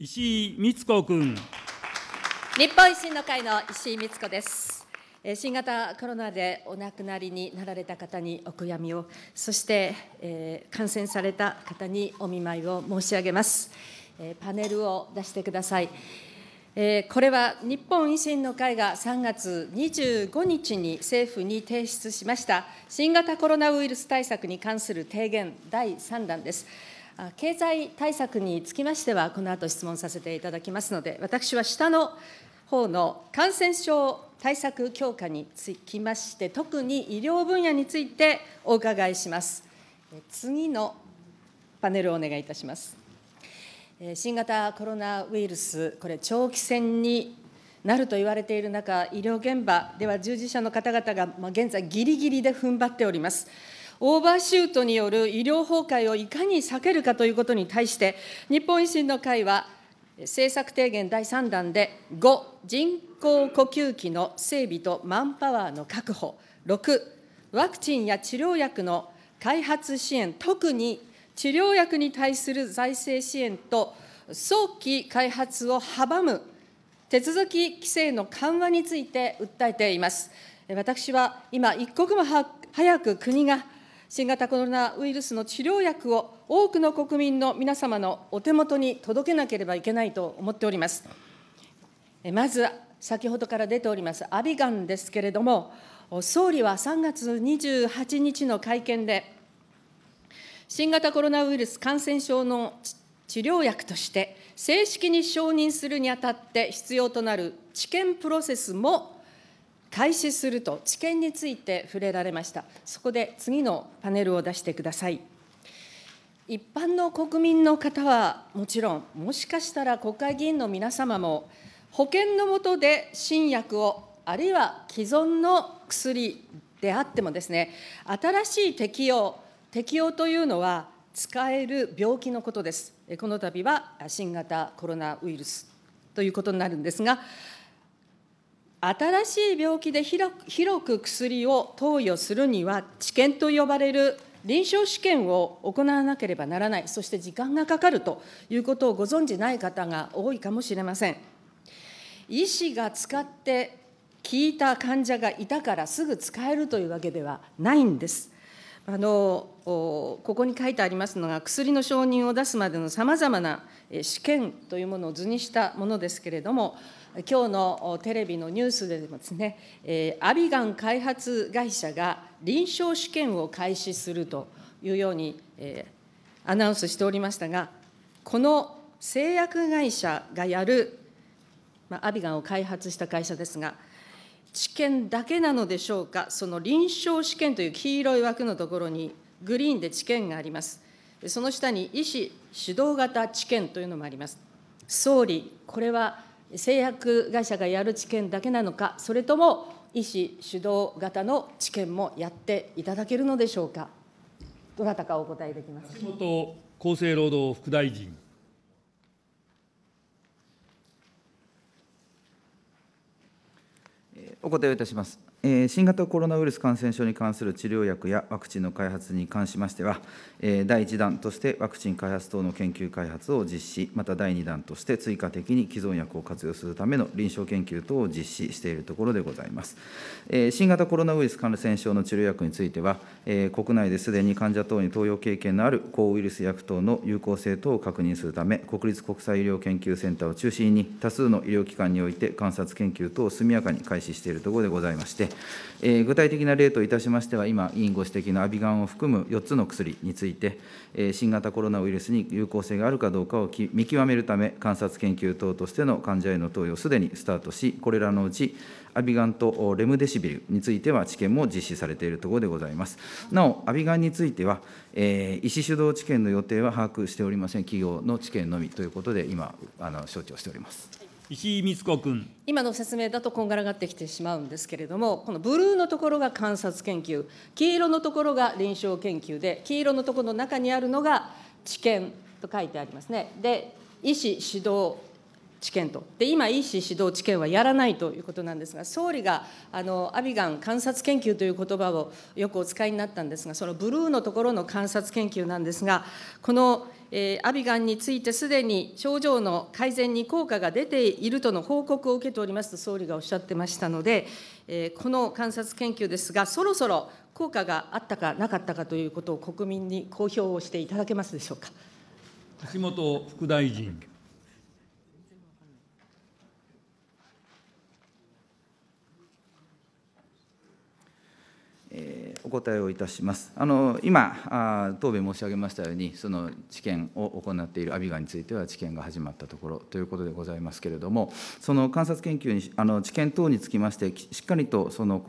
石井光子君。日本維新の会の石井光子です。新型コロナでお亡くなりになられた方にお悔やみを、そして、えー、感染された方にお見舞いを申し上げます。えー、パネルを出してください。えー、これは日本維新の会が3月25日に政府に提出しました新型コロナウイルス対策に関する提言第3弾です。経済対策につきましては、この後質問させていただきますので、私は下の方の感染症対策強化につきまして、特に医療分野についてお伺いします。次のパネルをお願いいたします。新型コロナウイルス、これ、長期戦になると言われている中、医療現場では従事者の方々が現在、ぎりぎりで踏ん張っております。オーバーシュートによる医療崩壊をいかに避けるかということに対して、日本維新の会は、政策提言第3弾で、5、人工呼吸器の整備とマンパワーの確保、6、ワクチンや治療薬の開発支援、特に治療薬に対する財政支援と、早期開発を阻む手続き規制の緩和について訴えています。私は今、一刻も早く国が新型コロナウイルスの治療薬を多くの国民の皆様のお手元に届けなければいけないと思っております。まず、先ほどから出ておりますアビガンですけれども、総理は3月28日の会見で、新型コロナウイルス感染症の治療薬として、正式に承認するにあたって必要となる治験プロセスも開始すると、治験について触れられました。そこで次のパネルを出してください。一般の国民の方はもちろん、もしかしたら国会議員の皆様も、保険の下で新薬を、あるいは既存の薬であってもですね、新しい適用、適用というのは、使える病気のことです。この度は新型コロナウイルスということになるんですが、新しい病気で広く薬を投与するには、治験と呼ばれる臨床試験を行わなければならない、そして時間がかかるということをご存じない方が多いかもしれません。医師が使って聞いた患者がいたからすぐ使えるというわけではないんです。あのここに書いてありますのが、薬の承認を出すまでのさまざまな試験というものを図にしたものですけれども、今日のテレビのニュースでもですね、えアビガン開発会社が臨床試験を開始するというように、えアナウンスしておりましたが、この製薬会社がやる、まアビガンを開発した会社ですが、治験だけなのでしょうか、その臨床試験という黄色い枠のところに、グリーンで治験があります。その下に医師指導型治験というのもあります。総理、これは製薬会社がやる治験だけなのか、それとも医師主導型の治験もやっていただけるのでしょうか。どなたかお答えできますか。元厚生労働副大臣。お答えいたします。新型コロナウイルス感染症に関する治療薬やワクチンの開発に関しましては、第1弾としてワクチン開発等の研究開発を実施、また第2弾として追加的に既存薬を活用するための臨床研究等を実施しているところでございます。新型コロナウイルス感染症の治療薬については、国内ですでに患者等に投与経験のある抗ウイルス薬等の有効性等を確認するため、国立国際医療研究センターを中心に、多数の医療機関において観察研究等を速やかに開始しているところでございまして、えー、具体的な例といたしましては、今、委員ご指摘のアビガンを含む4つの薬について、えー、新型コロナウイルスに有効性があるかどうかを見極めるため、観察研究等としての患者への投与をすでにスタートし、これらのうち、アビガンとレムデシビルについては、治験も実施されているところでございます。なお、アビガンについては、えー、医師主導治験の予定は把握しておりません、企業の治験のみということで、今、あの承知をしております。石井光子君。今の説明だとこんがらがってきてしまうんですけれども、このブルーのところが観察研究、黄色のところが臨床研究で、黄色のところの中にあるのが知見と書いてありますね。で、医師、指導、治験と、で今、EC 指導治験はやらないということなんですが、総理があのアビガン観察研究という言葉をよくお使いになったんですが、そのブルーのところの観察研究なんですが、この、えー、アビガンについてすでに症状の改善に効果が出ているとの報告を受けておりますと、総理がおっしゃってましたので、えー、この観察研究ですが、そろそろ効果があったかなかったかということを国民に公表をしていただけますでしょうか。橋本副大臣。お答えをいたします。あの今、答弁申し上げましたように、その治験を行っているアビガンについては、治験が始まったところということでございますけれども、その観察研究に、あの治験等につきまして、しっかりとその、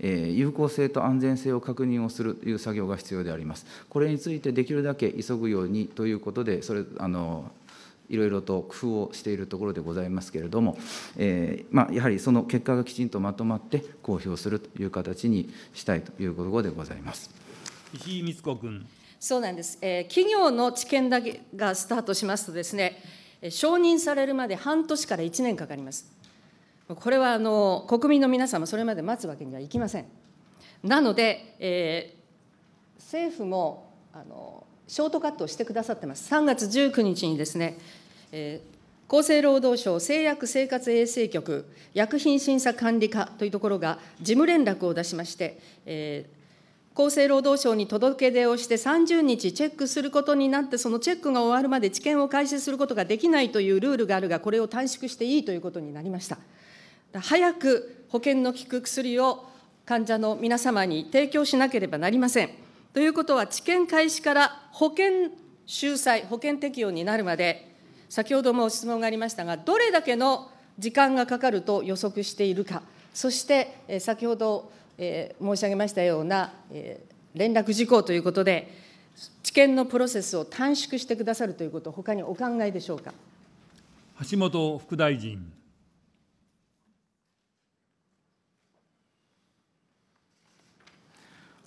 えー、有効性と安全性を確認をするという作業が必要であります。これについて、できるだけ急ぐようにということで、それあのいろいろと工夫をしているところでございますけれども、えー、まあ、やはりその結果がきちんとまとまって公表するという形にしたいということでございます。石井光子君そうなんです、えー、企業の知見だけがスタートしますとですね、承認されるまで半年から1年かかります。これはあの国民の皆様、それまで待つわけにはいきません。なので、えー、政府もあのショートカットをしてくださってます。3月19日にですね、厚生労働省製薬生活衛生局薬品審査管理課というところが事務連絡を出しまして、えー、厚生労働省に届け出をして30日チェックすることになって、そのチェックが終わるまで治験を開始することができないというルールがあるが、これを短縮していいということになりました。早く保険の効く薬を患者の皆様に提供しなければなりません。ということは、治験開始から保険収載、保険適用になるまで、先ほども質問がありましたが、どれだけの時間がかかると予測しているか、そして先ほど申し上げましたような連絡事項ということで、治験のプロセスを短縮してくださるということ、他にお考えでしょうか。橋本副大臣。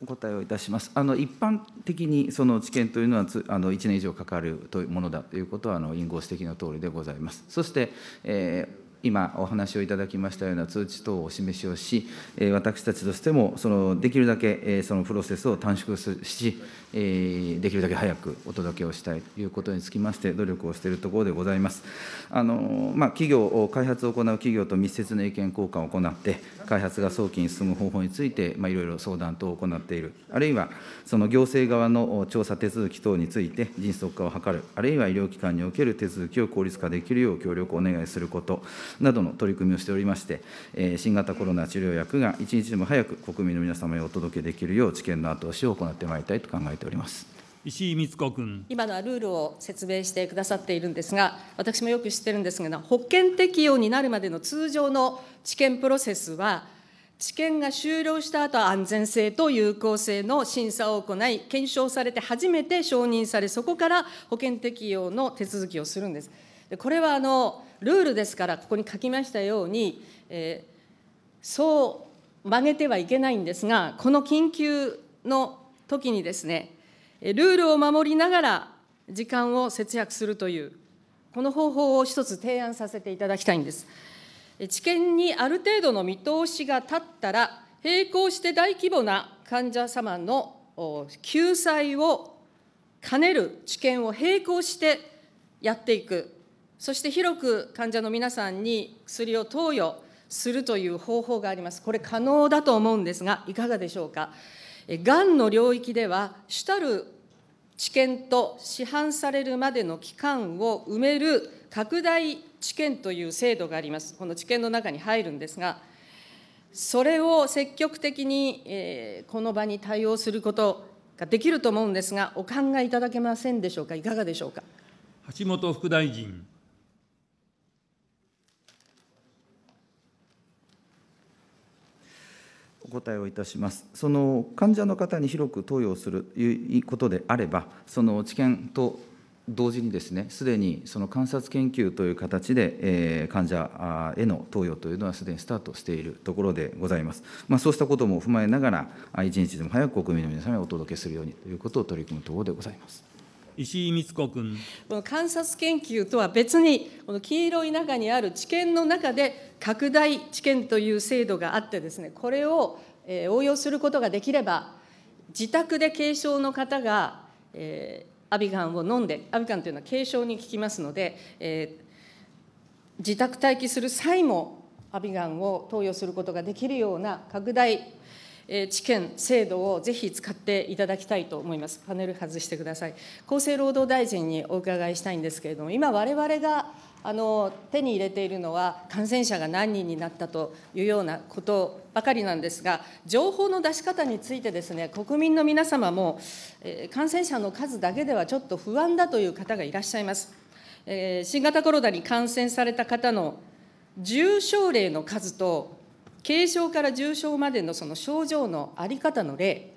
お答えをいたします。あの一般的にその治験というのはつあの1年以上かかるというものだということはあの隠語指摘のとおりでございます。そして、えー今お話をいただきましたような通知等をお示しをし、私たちとしても、そのできるだけそのプロセスを短縮し、できるだけ早くお届けをしたいということにつきまして、努力をしているところでございます。あのまあ、企業、開発を行う企業と密接な意見交換を行って、開発が早期に進む方法について、まあ、いろいろ相談等を行っている、あるいはその行政側の調査手続き等について、迅速化を図る、あるいは医療機関における手続きを効率化できるよう協力をお願いすること。などの取り組みをしておりまして、新型コロナ治療薬が一日でも早く国民の皆様へお届けできるよう、治験の後押しを行ってまいりたいと考えております。石井光子君今のはルールを説明してくださっているんですが、私もよく知ってるんですが、保険適用になるまでの通常の治験プロセスは、治験が終了した後安全性と有効性の審査を行い、検証されて初めて承認され、そこから保険適用の手続きをするんです。でこれはあのルールですから、ここに書きましたように、えー、そう曲げてはいけないんですが、この緊急の時にですね、ルールを守りながら時間を節約するという、この方法を一つ提案させていただきたいんです。治験にある程度の見通しが立ったら、並行して大規模な患者様の救済を兼ねる治験を並行してやっていく、そして広く患者の皆さんに薬を投与するという方法があります。これ可能だと思うんですが、いかがでしょうか。がんの領域では、主たる治験と市販されるまでの期間を埋める拡大治験という制度があります。この治験の中に入るんですが、それを積極的に、えこの場に対応することができると思うんですが、お考えいただけませんでしょうか、いかがでしょうか。橋本副大臣。答えをいたします。その患者の方に広く投与するということであれば、その治験と同時にですね、すでにその観察研究という形で、えー、患者への投与というのはすでにスタートしているところでございます。まあ、そうしたことも踏まえながら、一日でも早く国民の皆様にお届けするようにということを取り組むところでございます。石井光子君。この観察研究とは別に、この黄色い中にある知見の中で、拡大知見という制度があってですね、これを応用することができれば、自宅で軽症の方が、えー、アビガンを飲んで、アビガンというのは軽症に効きますので、えー、自宅待機する際も、アビガンを投与することができるような拡大知見、制度をぜひ使っていただきたいと思います。パネル外してください。厚生労働大臣にお伺いしたいんですけれども、今、われわれがあの手に入れているのは、感染者が何人になったというようなことばかりなんですが、情報の出し方についてですね、国民の皆様も、えー、感染者の数だけではちょっと不安だという方がいらっしゃいます。えー、新型コロナに感染された方の重症例の数と軽症から重症までのその症状のあり方の例、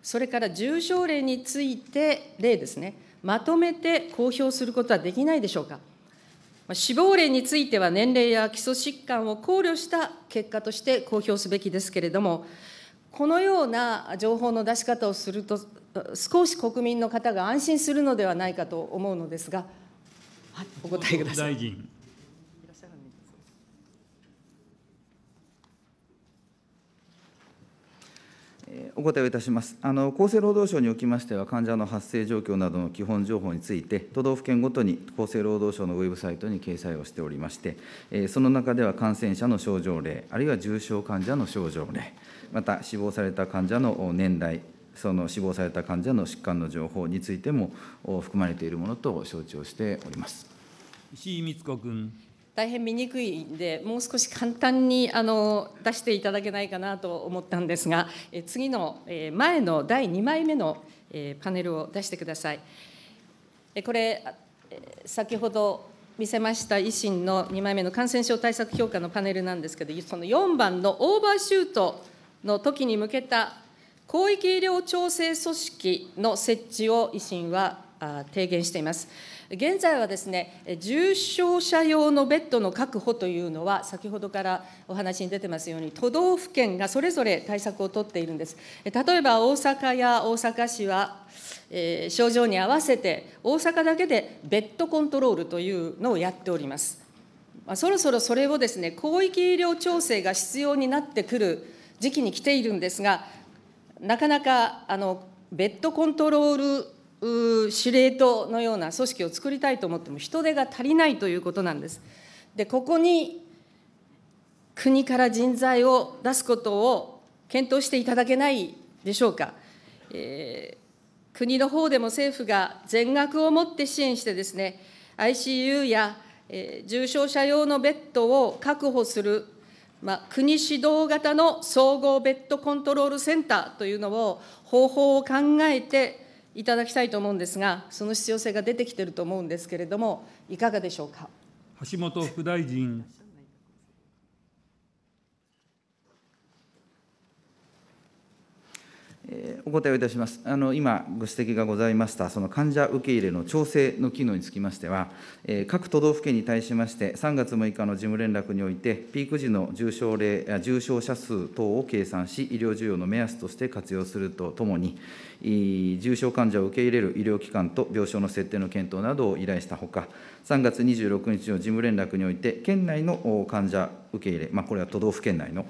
それから重症例について、例ですね、まとめて公表することはできないでしょうか。死亡例については年齢や基礎疾患を考慮した結果として公表すべきですけれども、このような情報の出し方をすると、少し国民の方が安心するのではないかと思うのですが、はい、お答えください。お答えをいたします。あの厚生労働省におきましては、患者の発生状況などの基本情報について、都道府県ごとに厚生労働省のウェブサイトに掲載をしておりまして、その中では感染者の症状例、あるいは重症患者の症状例、また死亡された患者の年代、その死亡された患者の疾患の情報についても含まれているものと承知をしております。石井光子君。大変醜いんでもう少し簡単にあの出していただけないかなと思ったんですが、え次の、え前の第2枚目の、えパネルを出してください。えこれ先ほど見せました維新の2枚目の感染症対策評価のパネルなんですけど、その4番のオーバーシュートの時に向けた広域医療調整組織の設置を維新は提言しています。現在はですね、重症者用のベッドの確保というのは、先ほどからお話に出てますように、都道府県がそれぞれ対策を取っているんです。例えば大阪や大阪市は、えー、症状に合わせて、大阪だけでベッドコントロールというのをやっております。まあ、そろそろそれをですね、広域医療調整が必要になってくる時期に来ているんですが、なかなかあのベッドコントロール司令塔のような組織を作りたいと思っても、人手が足りないということなんです。で、ここに国から人材を出すことを検討していただけないでしょうか。えー、国の方でも政府が全額をもって支援してですね、ICU や、えー、重症者用のベッドを確保する、まあ、国指導型の総合ベッドコントロールセンターというのを、方法を考えて、いただきたいと思うんですが、その必要性が出てきていると思うんですけれども、いかがでしょうか。橋本副大臣お答えをいたします。あの今、ご指摘がございました、その患者受け入れの調整の機能につきましては、えー、各都道府県に対しまして、3月6日の事務連絡において、ピーク時の重症例重症者数等を計算し、医療需要の目安として活用するとともに、重症患者を受け入れる医療機関と病床の設定の検討などを依頼したほか、3月26日の事務連絡において、県内の患者受け入れ、まあ、これは都道府県内の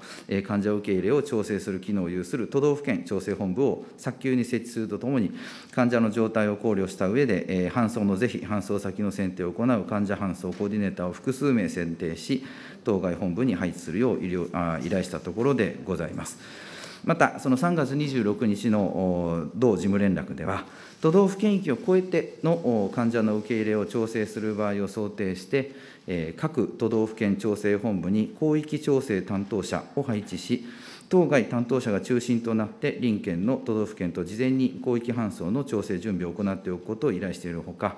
患者受け入れを調整する機能を有する都道府県調整本部を早急に設置するとともに、患者の状態を考慮した上で、搬送の是非、搬送先の選定を行う患者搬送コーディネーターを複数名選定し、当該本部に配置するよう医療あ依頼したところでございます。また、その3月26日の同事務連絡では、都道府県域を超えての患者の受け入れを調整する場合を想定して、各都道府県調整本部に広域調整担当者を配置し、当該担当者が中心となって、隣県の都道府県と事前に広域搬送の調整準備を行っておくことを依頼しているほか、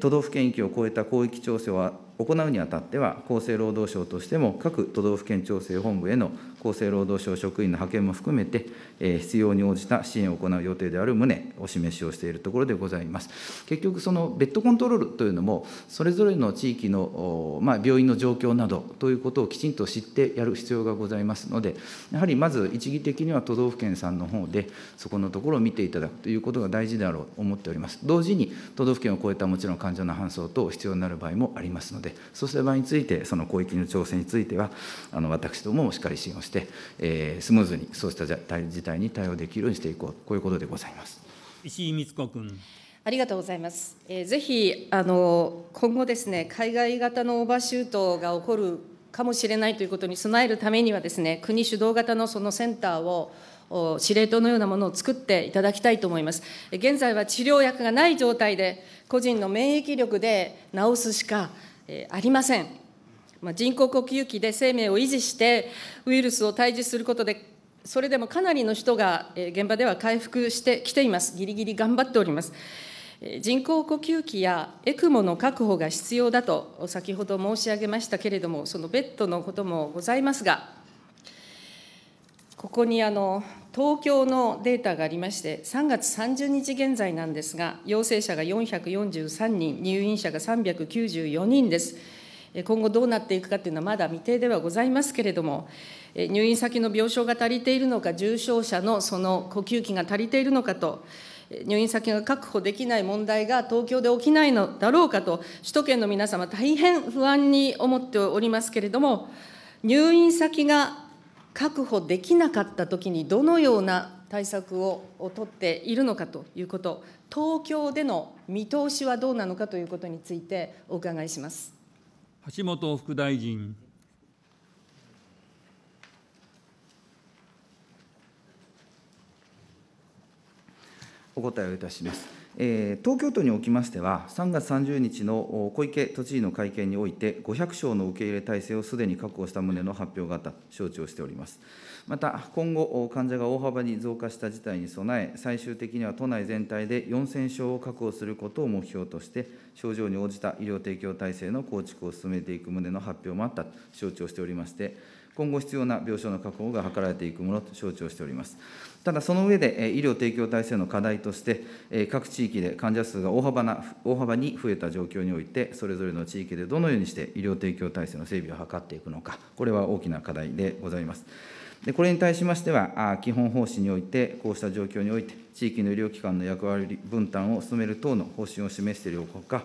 都道府県域を超えた広域調整を行うにあたっては、厚生労働省としても各都道府県調整本部への厚生労働省職員の派遣も含めて、えー、必要に応じた支援を行う予定である旨、お示しをしているところでございます。結局、そのベッドコントロールというのも、それぞれの地域の、まあ、病院の状況などということをきちんと知ってやる必要がございますので、やはりまず一義的には都道府県さんの方で、そこのところを見ていただくということが大事であろうと思っております。同時に、都道府県を超えたもちろん患者の搬送等必要になる場合もありますので、そうした場合について、その広域の調整については、あの私どももしっかり支援をしてして、えー、スムーズにそうした事態に対応できるようにしていこう、こういうことでございます。石井光子君ありがとうございます。えー、ぜひあの今後ですね、海外型のオーバーシュートが起こるかもしれないということに備えるためにはですね、国主導型のそのセンターを司令塔のようなものを作っていただきたいと思います。現在は治療薬がない状態で、個人の免疫力で治すしかありません。まあ、人工呼吸器で生命を維持して、ウイルスを退治することで、それでもかなりの人が現場では回復してきています、ぎりぎり頑張っております。人工呼吸器やエクモの確保が必要だと、先ほど申し上げましたけれども、そのベッドのこともございますが、ここにあの東京のデータがありまして、3月30日現在なんですが、陽性者が443人、入院者が394人です。今後どうなっていくかというのはまだ未定ではございますけれども、入院先の病床が足りているのか、重症者のその呼吸器が足りているのかと、入院先が確保できない問題が東京で起きないのだろうかと、首都圏の皆様、大変不安に思っておりますけれども、入院先が確保できなかったときに、どのような対策を取っているのかということ、東京での見通しはどうなのかということについてお伺いします。橋本副大臣。お答えをいたします。え東京都におきましては、3月30日の小池都知事の会見において、500床の受け入れ体制をすでに確保した旨の発表があった承知をしております。また、今後、患者が大幅に増加した事態に備え、最終的には都内全体で4000床を確保することを目標として、症状に応じた医療提供体制の構築を進めていく旨の発表もあったと承知をしておりまして、今後必要な病床の確保が図られていくものと承知をしております。ただ、その上で、医療提供体制の課題として、各地域で患者数が大幅な大幅に増えた状況において、それぞれの地域でどのようにして医療提供体制の整備を図っていくのか、これは大きな課題でございます。でこれに対しましては、基本方針において、こうした状況において、地域の医療機関の役割分担を進める等の方針を示しているほか、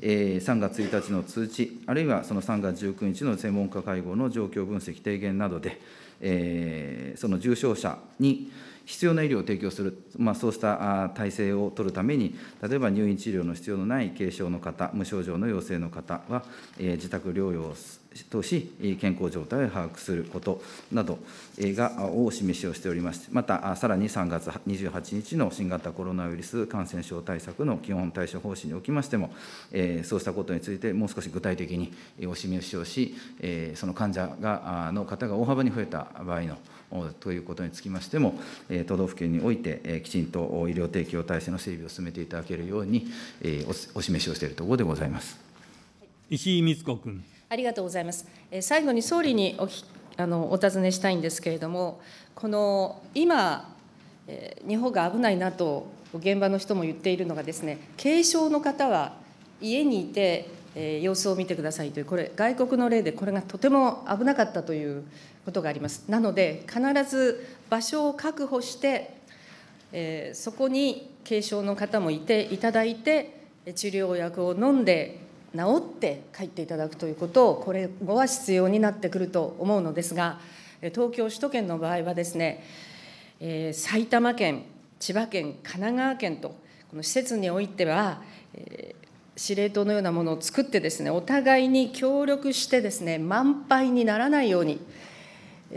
3月1日の通知、あるいはその3月19日の専門家会合の状況分析、提言などで、その重症者に必要な医療を提供する、まあ、そうした体制を取るために、例えば入院治療の必要のない軽症の方、無症状の陽性の方は、自宅療養をとし、健康状態を把握することなどがをお示しをしておりまして、またさらに3月28日の新型コロナウイルス感染症対策の基本対処方針におきましても、そうしたことについて、もう少し具体的にお示しをし、その患者がの方が大幅に増えた場合のということにつきましても、都道府県においてきちんと医療提供体制の整備を進めていただけるようにお示しをしているところでございます。石井光子君。ありがとうございます。え最後に総理におあのお尋ねしたいんですけれども、この今、え日本が危ないなと現場の人も言っているのがですね、軽症の方は家にいて、えー、様子を見てくださいという、これ、外国の例でこれがとても危なかったということがあります。なので、必ず場所を確保して、えー、そこに軽症の方もいていただいて、治療薬を飲んで、治って帰っていただくということを、これ後は必要になってくると思うのですが、東京、首都圏の場合はですね、えー、埼玉県、千葉県、神奈川県と、この施設においては、えー、司令塔のようなものを作ってですね、お互いに協力してですね、満杯にならないように、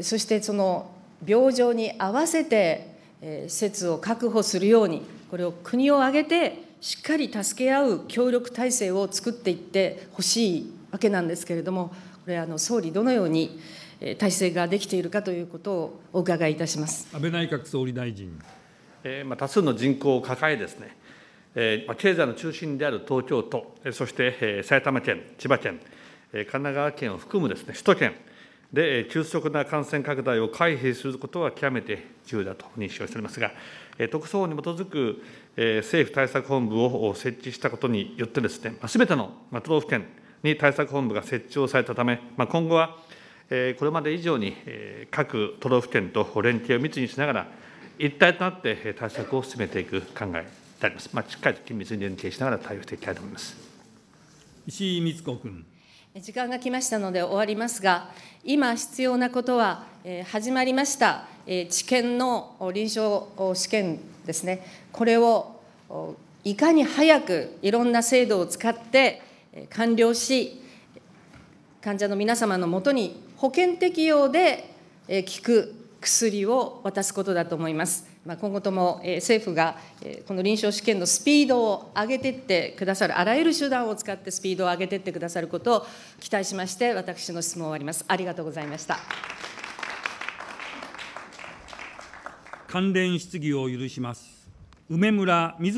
そしてその病状に合わせて、えー、施設を確保するように、これを国を挙げてしっかり助け合う協力体制を作っていってほしいわけなんですけれども、これ、あの総理、どのように体制ができているかということをお伺いいたします安倍内閣総理大臣。えーまあ、多数の人口を抱えですね、えーまあ、経済の中心である東京都、そして、え埼玉県、千葉県、え神奈川県を含むですね首都圏、で、急速な感染拡大を回避することは極めて重要だと認識をしておりますが、特措法に基づく政府対策本部を設置したことによってですね、すべての都道府県に対策本部が設置をされたため、今後はこれまで以上に各都道府県と連携を密にしながら、一体となって対策を進めていく考えであります。まあ、しっかりと緊密に連携しながら対応していきたいと思います。石井光子君。時間が来ましたので終わりますが、今必要なことは、え始まりました治験の臨床試験ですね、これをいかに早くいろんな制度を使って完了し、患者の皆様のもとに保険適用で効く薬を渡すことだと思います。まあ、今後とも政府がこの臨床試験のスピードを上げていってくださる、あらゆる手段を使ってスピードを上げていってくださることを期待しまして、私の質問を終わります。ありがとうございました。関連質疑を許します。梅村瑞